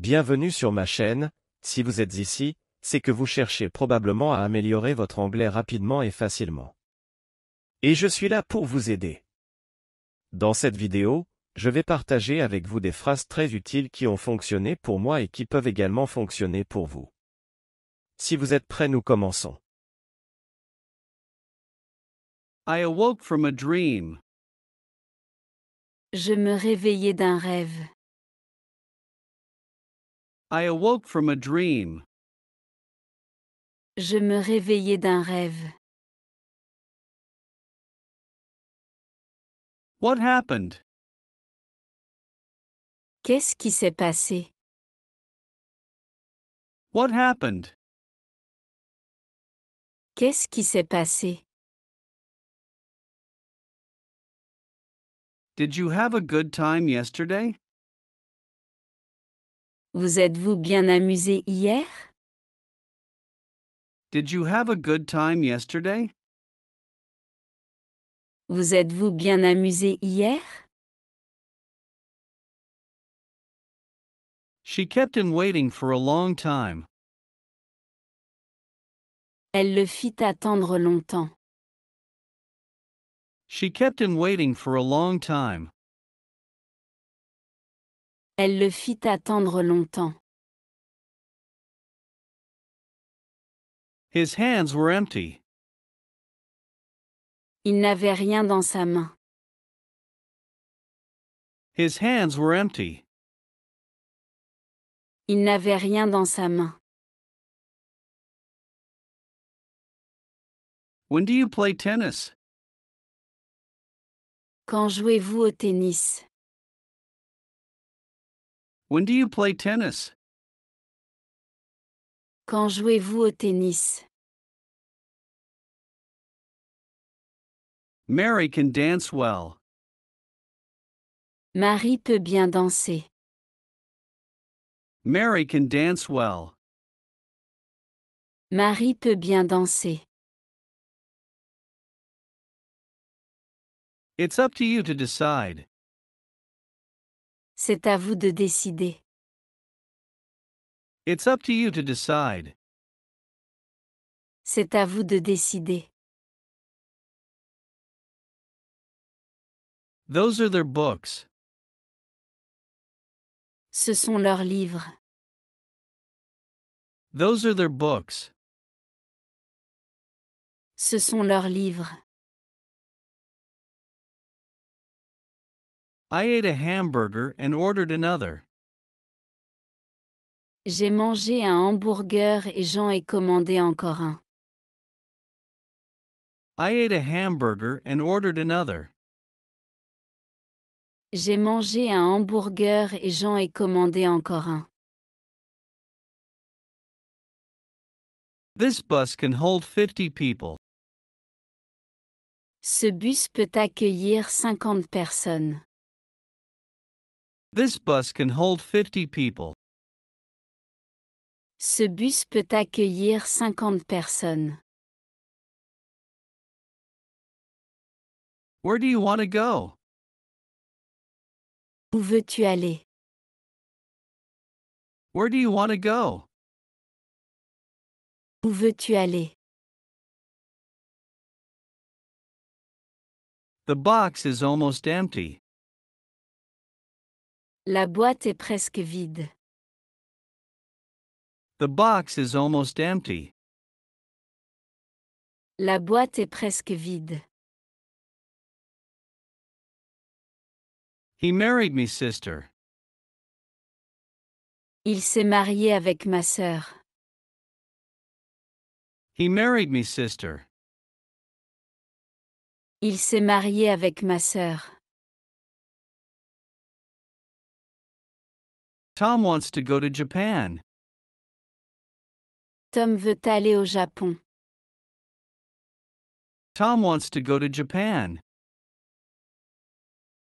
Bienvenue sur ma chaîne, si vous êtes ici, c'est que vous cherchez probablement à améliorer votre anglais rapidement et facilement. Et je suis là pour vous aider. Dans cette vidéo, je vais partager avec vous des phrases très utiles qui ont fonctionné pour moi et qui peuvent également fonctionner pour vous. Si vous êtes prêts, nous commençons. I awoke from a dream. Je me réveillais d'un rêve. I awoke from a dream. Je me réveillais d'un rêve. What happened? Qu'est-ce qui s'est passé? What happened? Qu'est-ce qui s'est passé? Did you have a good time yesterday? Vous êtes-vous bien amusé hier? Did you have a good time yesterday? Vous êtes-vous bien amusé hier? She kept him waiting for a long time. Elle le fit attendre longtemps. She kept him waiting for a long time. Elle le fit attendre longtemps. His hands were empty. Il n'avait rien dans sa main. His hands were empty. Il n'avait rien dans sa main. When do you play tennis? Quand jouez-vous au tennis? When do you play tennis? Quand jouez-vous au tennis? Mary can dance well. Marie peut bien danser. Mary can dance well. Marie peut bien danser. It's up to you to decide. C'est à vous de décider. It's up to you to decide. C'est à vous de décider. Those are their books. Ce sont leurs livres. Those are their books. Ce sont leurs livres. I ate a hamburger and ordered another. J'ai mangé un hamburger et j'en ai commandé encore un. I ate a hamburger and ordered another. J'ai mangé un hamburger et j'en ai commandé encore un. This bus can hold 50 people. Ce bus peut accueillir 50 personnes. This bus can hold 50 people. Ce bus peut accueillir 50 personnes. Where do you want to go? Où veux-tu aller? Where do you want to go? Où veux-tu aller? The box is almost empty. La boîte est presque vide. The box is almost empty. La boîte est presque vide. He married me, sister. Il s'est marié avec ma sœur. He married me, sister. Il s'est marié avec ma sœur. Tom wants to go to Japan. Tom veut aller au Japon. Tom wants to go to Japan.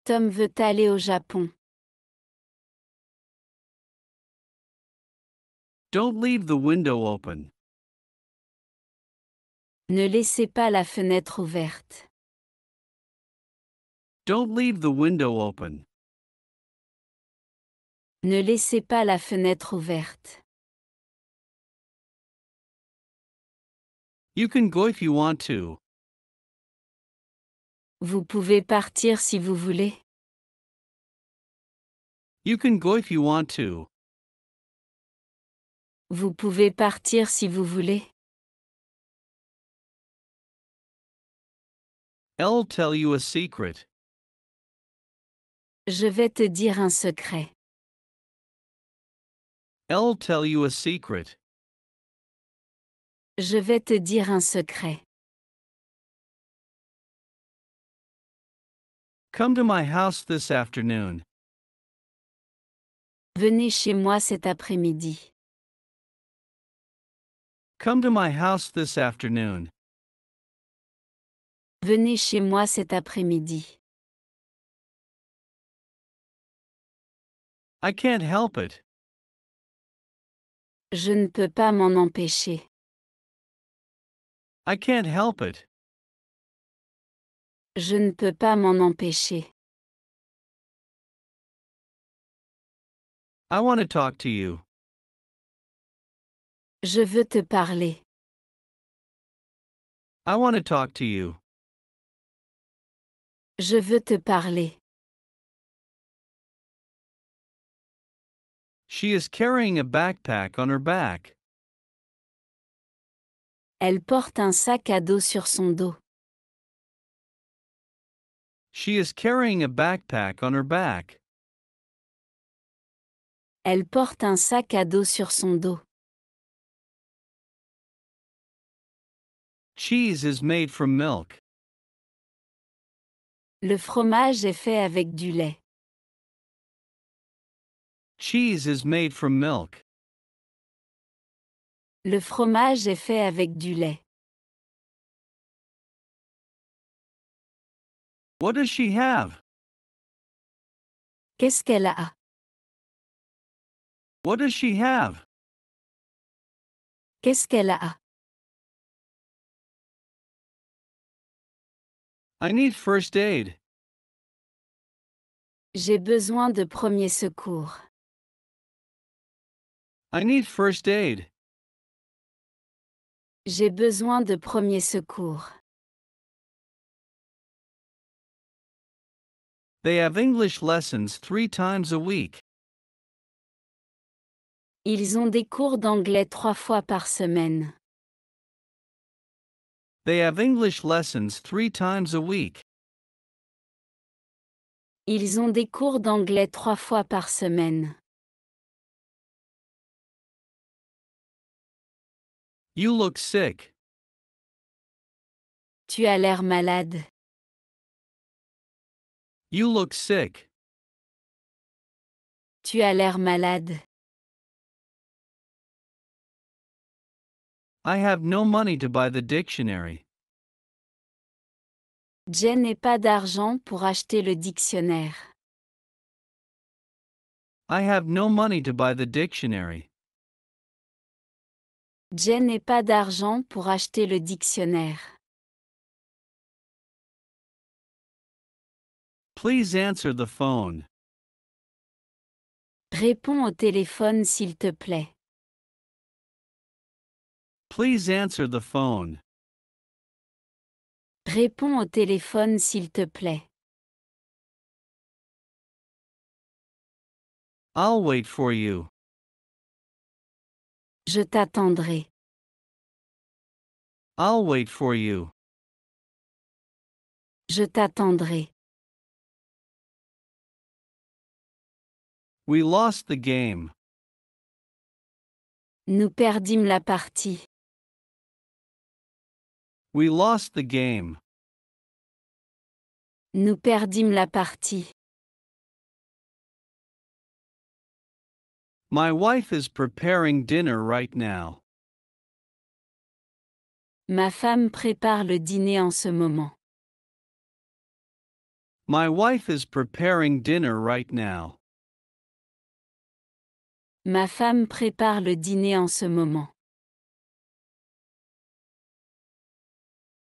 Tom veut aller au Japon. Don't leave the window open. Ne laissez pas la fenêtre ouverte. Don't leave the window open. Ne laissez pas la fenêtre ouverte. You can go if you want to. Vous pouvez partir si vous voulez. You can go if you want to. Vous pouvez partir si vous voulez. I'll tell you a secret. Je vais te dire un secret. I'll tell you a secret. Je vais te dire un secret. Come to my house this afternoon. Venez chez moi cet après-midi. Come to my house this afternoon. Venez chez moi cet après-midi. I can't help it. Je ne peux pas m'en empêcher. I can't help it. Je ne peux pas m'en empêcher. I want to talk to you. Je veux te parler. I want to talk to you. Je veux te parler. She is carrying a backpack on her back. Elle porte un sac à dos sur son dos. She is carrying a backpack on her back. Elle porte un sac à dos sur son dos. Cheese is made from milk. Le fromage est fait avec du lait. Cheese is made from milk. Le fromage est fait avec du lait. What does she have? Qu'est-ce qu'elle a? What does she have? Qu'est-ce qu'elle a? I need first aid. J'ai besoin de premier secours. I need first aid. J'ai besoin de premier secours. They have English lessons three times a week. Ils ont des cours d'anglais trois fois par semaine. They have English lessons three times a week. Ils ont des cours d'anglais trois fois par semaine. You look sick. Tu as l'air malade. You look sick. Tu as l'air malade. I have no money to buy the dictionary. Je n'ai pas d'argent pour acheter le dictionnaire. I have no money to buy the dictionary. Je n'ai pas d'argent pour acheter le dictionnaire. Please answer the phone. Réponds au téléphone s'il te plaît. Please answer the phone. Réponds au téléphone s'il te plaît. I'll wait for you. Je t'attendrai. I'll wait for you. Je t'attendrai. We lost the game. Nous perdîmes la partie. We lost the game. Nous perdîmes la partie. My wife is preparing dinner right now. Ma femme prépare le dîner en ce moment. My wife is preparing dinner right now. Ma femme prépare le dîner en ce moment.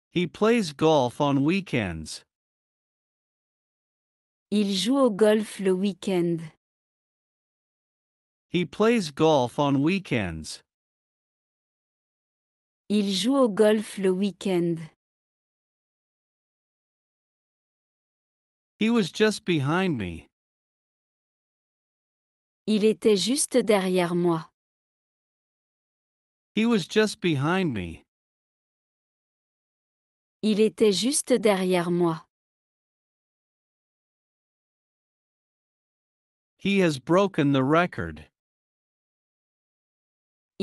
He plays golf on weekends. Il joue au golf le week-end. He plays golf on weekends. Il joue au golf le He was just behind me. Il était juste derrière moi. He was just behind me. Il était juste derrière moi. He has broken the record.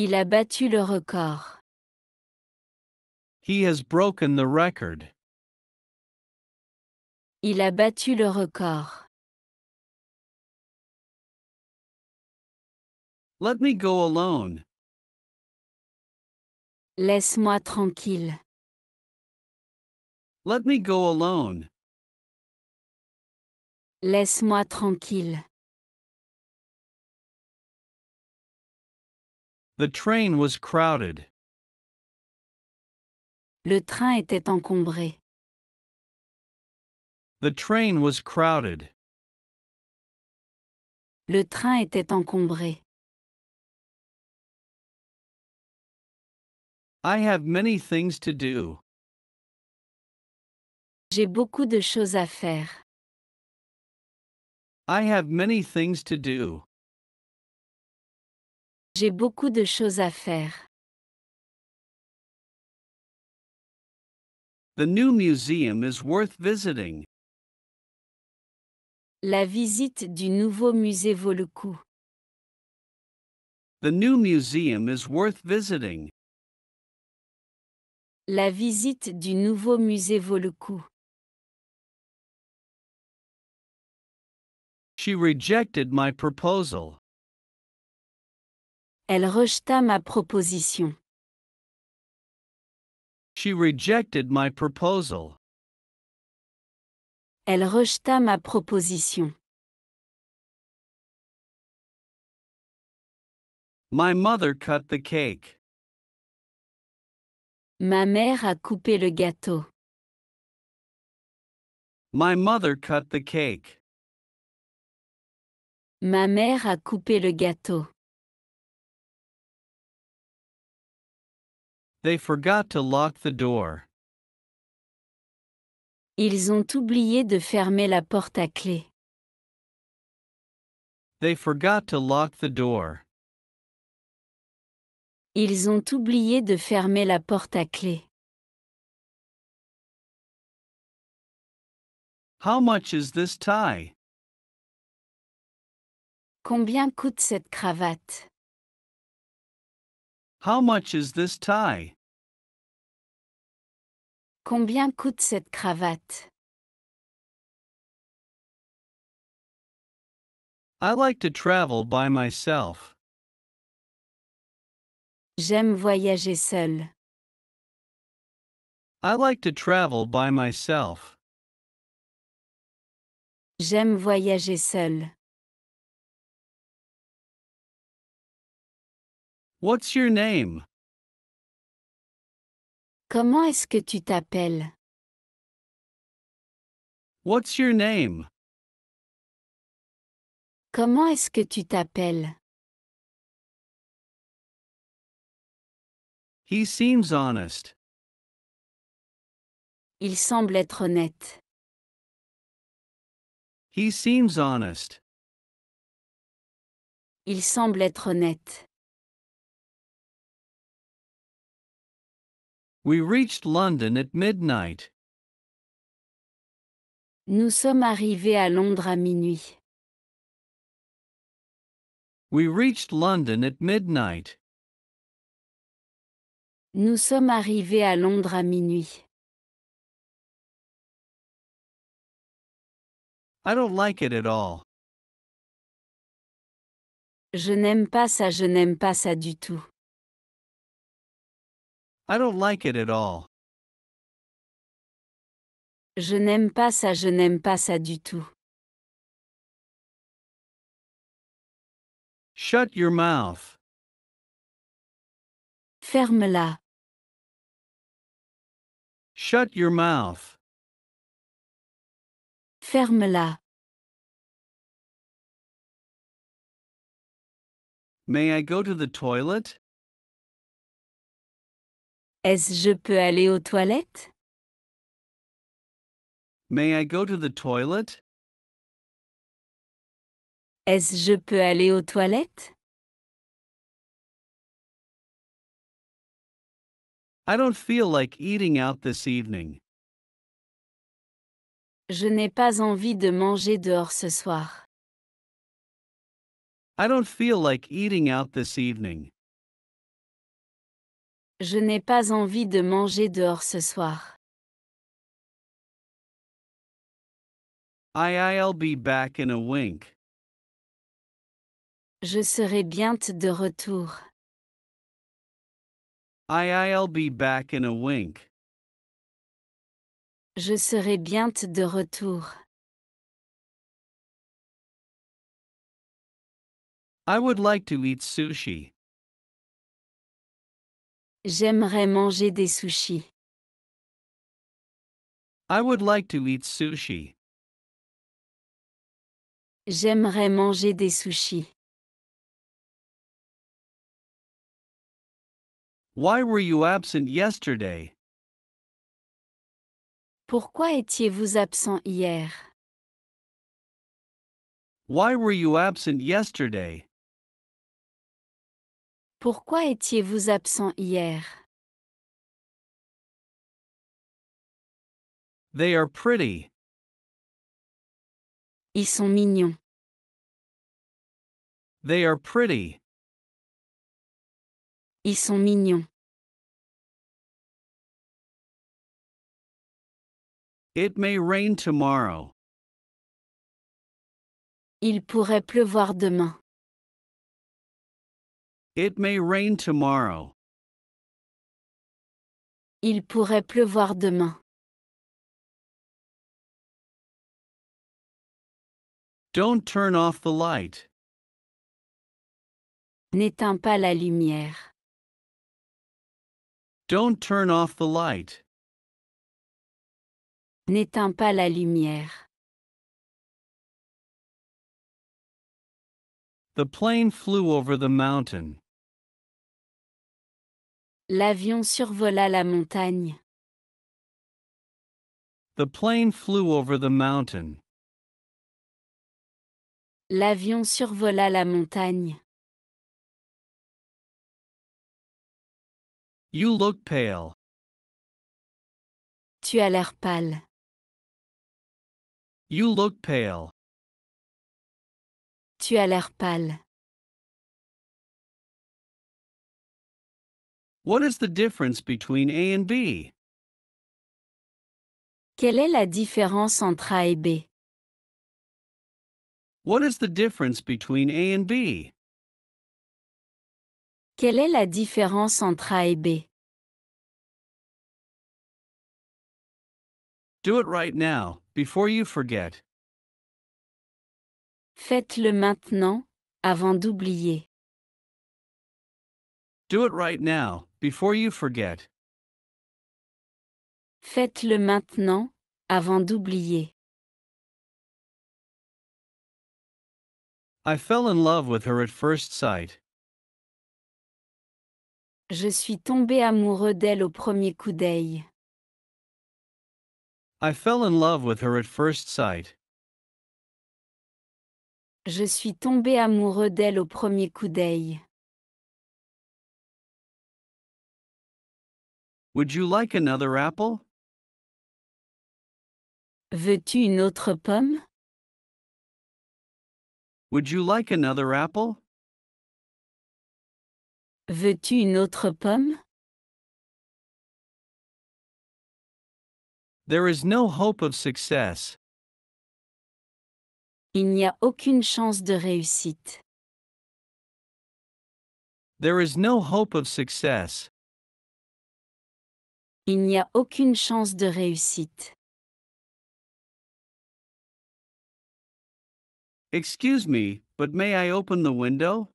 Il a battu le record. He has broken the record. Il a battu le record. Let me go alone. Laisse-moi tranquille. Let me go alone. Laisse-moi tranquille. The train was crowded. Le train était encombré. The train was crowded. Le train était encombré. I have many things to do. J'ai beaucoup de choses à faire. I have many things to do. J'ai beaucoup de choses à faire. The new museum is worth visiting. La visite du nouveau musée vaut le coup. The new museum is worth visiting. La visite du nouveau musée vaut le coup. She rejected my proposal. Elle rejeta ma proposition. She rejected my proposal. Elle rejeta ma proposition. My mother cut the cake. Ma mère a coupé le gâteau. My mother cut the cake. Ma mère a coupé le gâteau. They forgot to lock the door. Ils ont oublié de fermer la porte à clé. They forgot to lock the door. Ils ont oublié de fermer la porte à clé. How much is this tie? Combien coûte cette cravate? How much is this tie? Combien coûte cette cravate? I like to travel by myself. J'aime voyager seul. I like to travel by myself. J'aime voyager seul. What's your name? Comment est-ce que tu t'appelles? What's your name? Comment est-ce que tu t'appelles? He seems honest. Il semble être honnête. He seems honest. Il semble être honnête. We reached London at midnight. Nous sommes arrivés à Londres à minuit. We reached London at midnight. Nous sommes arrivés à Londres à minuit. I don't like it at all. Je n'aime pas ça, je n'aime pas ça du tout. I don't like it at all. Je n'aime pas ça, je n'aime pas ça du tout. Shut your mouth. Ferme-la. Shut your mouth. Ferme-la. May I go to the toilet? Est-ce je peux aller aux toilettes? May I go to the toilet? Est-ce je peux aller aux toilettes? I don't feel like eating out this evening. Je n'ai pas envie de manger dehors ce soir. I don't feel like eating out this evening. Je n'ai pas envie de manger dehors ce soir. I'll be back in a wink. Je serai bientôt de retour. I'll be back in a wink. Je serai bientôt de retour. I would like to eat sushi. J'aimerais manger des sushis. I would like to eat sushi. J'aimerais manger des sushis. Why were you absent yesterday? Pourquoi étiez-vous absent hier? Why were you absent yesterday? Pourquoi étiez-vous absent hier? They are pretty. Ils sont mignons. They are pretty. Ils sont mignons. It may rain tomorrow. Il pourrait pleuvoir demain. It may rain tomorrow. Il pourrait pleuvoir demain. Don't turn off the light. N'éteins pas la lumière. Don't turn off the light. N'éteins pas la lumière. The plane flew over the mountain. L'avion survola la montagne. The plane flew over the mountain. L'avion survola la montagne. You look pale. Tu as l'air pâle. You look pale. Tu as l'air pâle. What is the difference between A and B? Quelle est la différence entre A et B? What is the difference between A and B? Quelle est la différence entre A et B? Do it right now, before you forget. Faites-le maintenant, avant d'oublier. Do it right now, before you forget. Faites-le maintenant, avant d'oublier. I fell in love with her at first sight. Je suis tombé amoureux d'elle au premier coup d'œil. I fell in love with her at first sight. Je suis tombé amoureux d'elle au premier coup d'œil. Would you like another apple? Veux-tu une autre pomme? Would you like another apple? Veux-tu une autre pomme? There is no hope of success. Il n'y a aucune chance de réussite. There is no hope of success. il n'y a aucune chance de réussite. Excuse me, but may I open the window?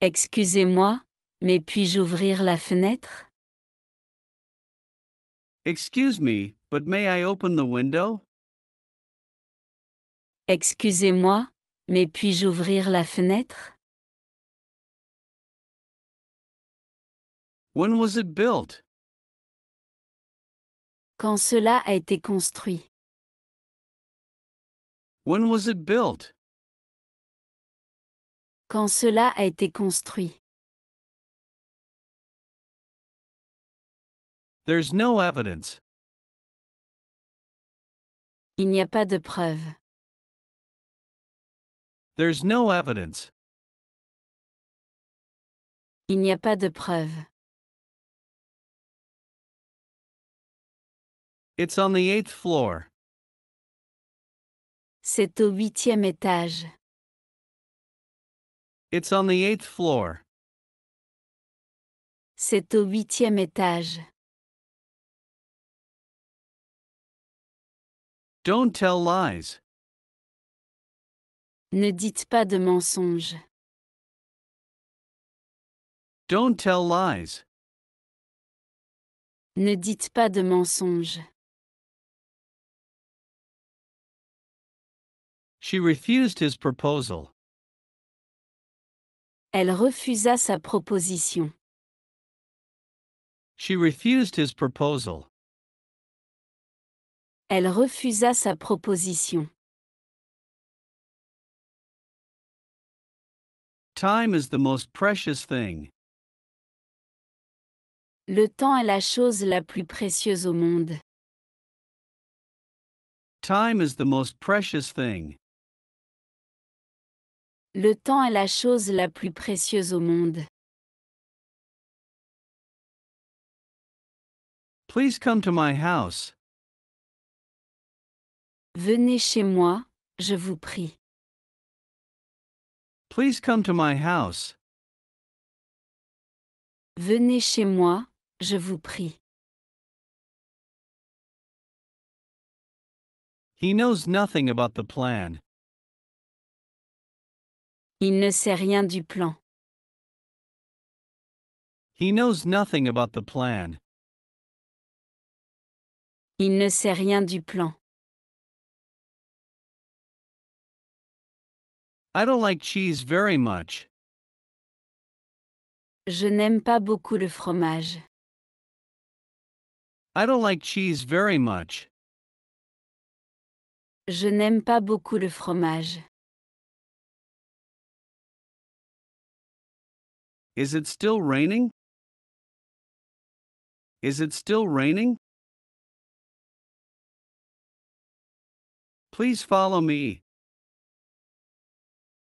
Excusez-moi, mais puis-je ouvrir la fenêtre? Excuse me, but may I open the window? Excusez-moi, mais puis-je ouvrir la fenêtre? When was it built? Quand cela a été construit? When was it built? Quand cela a été construit? There's no evidence. Il n'y a pas de preuve. There's no evidence. Il n'y a pas de preuve. It's on the eighth floor. C'est au huitième étage. It's on the eighth floor. C'est au huitième étage. Don't tell lies. Ne dites pas de mensonges. Don't tell lies. Ne dites pas de mensonges. She refused his proposal. Elle refusa sa proposition. She refused his proposal. Elle refusa sa proposition. Time is the most precious thing. Le temps est la chose la plus précieuse au monde. Time is the most precious thing. Le temps est la chose la plus précieuse au monde. Please come to my house. Venez chez moi, je vous prie. Please come to my house. Venez chez moi, je vous prie. He knows nothing about the plan. Il ne sait rien du plan. He knows nothing about the plan. Il ne sait rien du plan. I don't like cheese very much. Je n'aime pas beaucoup le fromage. I don't like cheese very much. Je n'aime pas beaucoup le fromage. Is it still raining? Is it still raining? Please follow me.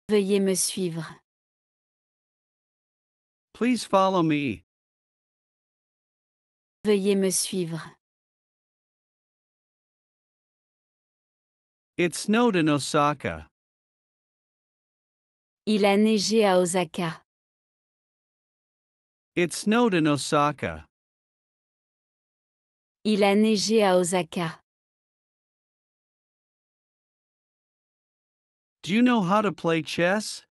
Veuillez me suivre. Please follow me. Veuillez me suivre. It snowed in Osaka. Il a neigé à Osaka. It snowed in Osaka. Il a neigé à Osaka. Do you know how to play chess?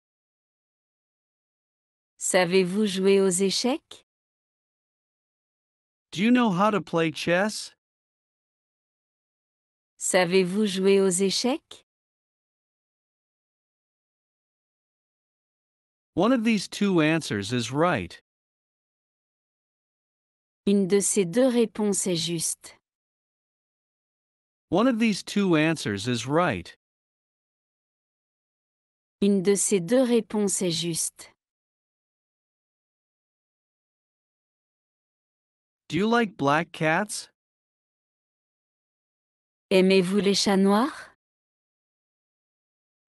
Savez-vous jouer aux échecs? Do you know how to play chess? Savez-vous jouer aux échecs? One of these two answers is right. Une de ces deux réponses est juste. Une de ces deux réponses est juste. Do you like black cats? Aimez-vous les chats noirs?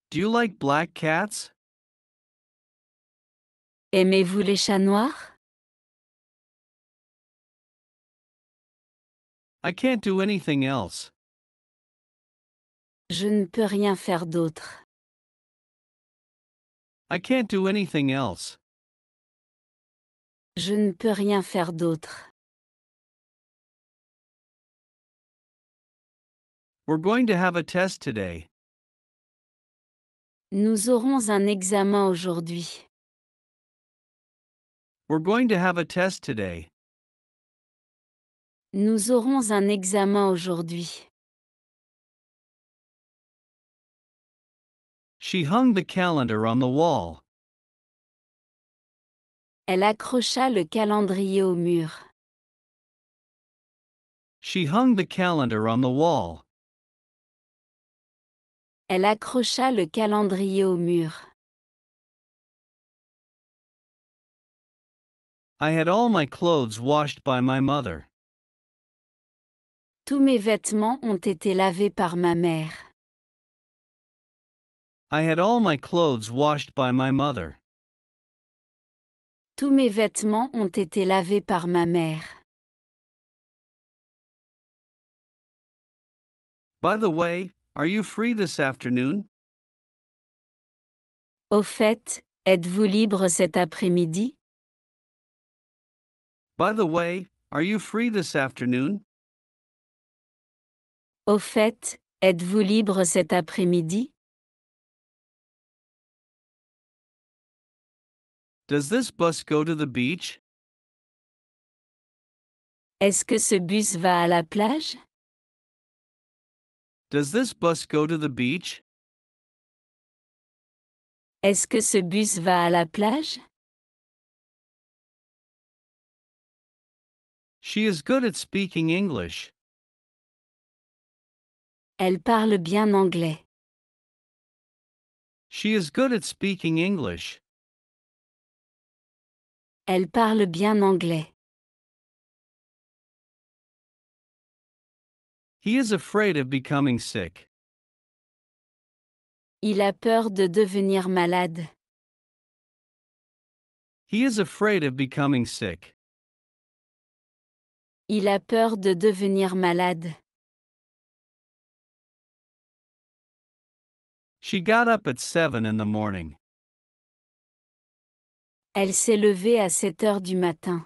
Do you like black cats? Aimez-vous les chats noirs? I can't do anything else. Je ne peux rien faire d'autre. I can't do anything else. Je ne peux rien faire d'autre. We're going to have a test today. Nous aurons un examen aujourd'hui. We're going to have a test today. Nous aurons un examen aujourd'hui. She hung the calendar on the wall. Elle accrocha le calendrier au mur. She hung the calendar on the wall. Elle accrocha le calendrier au mur. I had all my clothes washed by my mother. Tous mes vêtements ont été lavés par ma mère. I had all my clothes washed by my mother. Tous mes vêtements ont été lavés par ma mère. By the way, are you free this afternoon? Au fait, êtes-vous libre cet après-midi? By the way, are you free this afternoon? Au fait, êtes-vous libre cet après-midi? Does this bus go to the beach? Est-ce que ce bus va à la plage? Does this bus go to the beach? Est-ce que ce bus va à la plage? She is good at speaking English. Elle parle bien anglais. She is good at speaking English. Elle parle bien anglais. He is afraid of becoming sick. Il a peur de devenir malade. He is afraid of becoming sick. Il a peur de devenir malade. She got up at seven in the morning. Elle s'est levée à 7 heures du matin.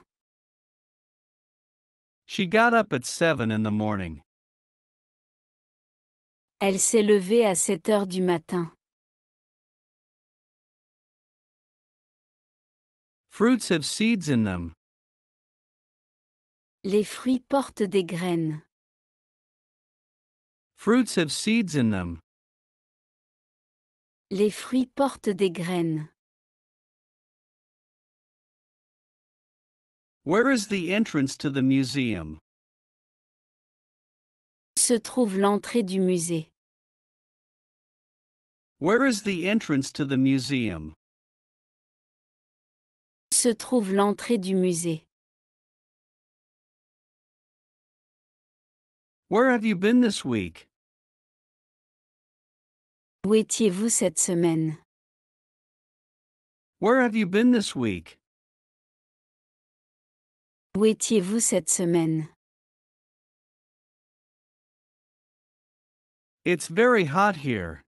She got up at seven in the morning. Elle s'est levée à 7 heures du matin. Fruits have seeds in them. Les fruits portent des graines. Fruits have seeds in them. Les fruits portent des graines. Where is the entrance to the museum? Se trouve l'entrée du musée. Where is the entrance to the museum? Se trouve l'entrée du musée. Where have you been this week? Où étiez-vous cette semaine? Where have you been this week? Où étiez-vous cette semaine? It's very hot here.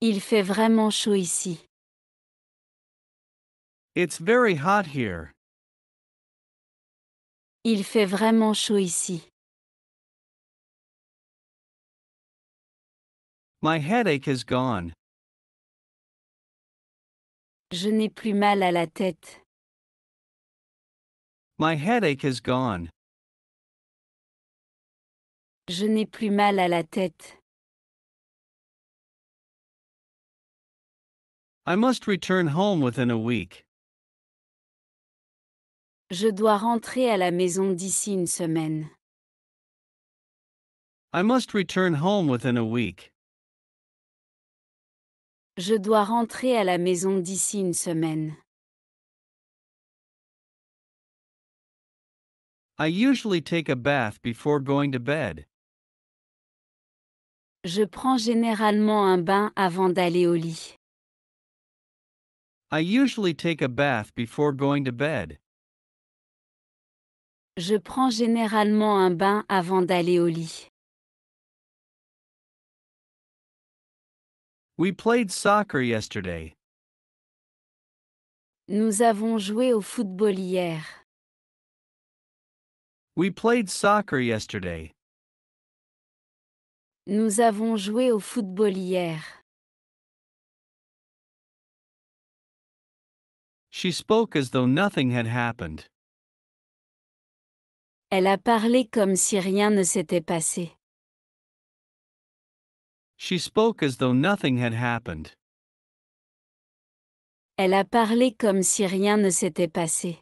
Il fait vraiment chaud ici. It's very hot here. Il fait vraiment chaud ici. My headache is gone. Je n'ai plus mal à la tête. My headache is gone. Je n'ai plus mal à la tête. I must return home within a week. Je dois rentrer à la maison d'ici une semaine. I must return home within a week. Je dois rentrer à la maison d'ici une semaine. I usually take a bath before going to bed. Je prends généralement un bain avant d'aller au lit. I usually take a bath before going to bed. Je prends généralement un bain avant d'aller au lit. We played soccer yesterday. Nous avons joué au football hier. We played soccer yesterday. Nous avons joué au football hier. She spoke as though nothing had happened. Elle a parlé comme si rien ne s'était passé. She spoke as though nothing had happened. Elle a parlé comme si rien ne s'était passé.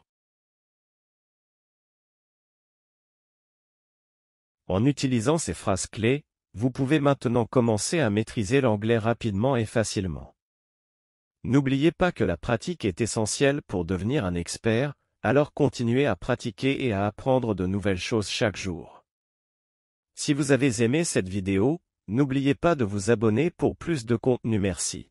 En utilisant ces phrases clés, vous pouvez maintenant commencer à maîtriser l'anglais rapidement et facilement. N'oubliez pas que la pratique est essentielle pour devenir un expert, alors continuez à pratiquer et à apprendre de nouvelles choses chaque jour. Si vous avez aimé cette vidéo, N'oubliez pas de vous abonner pour plus de contenu merci.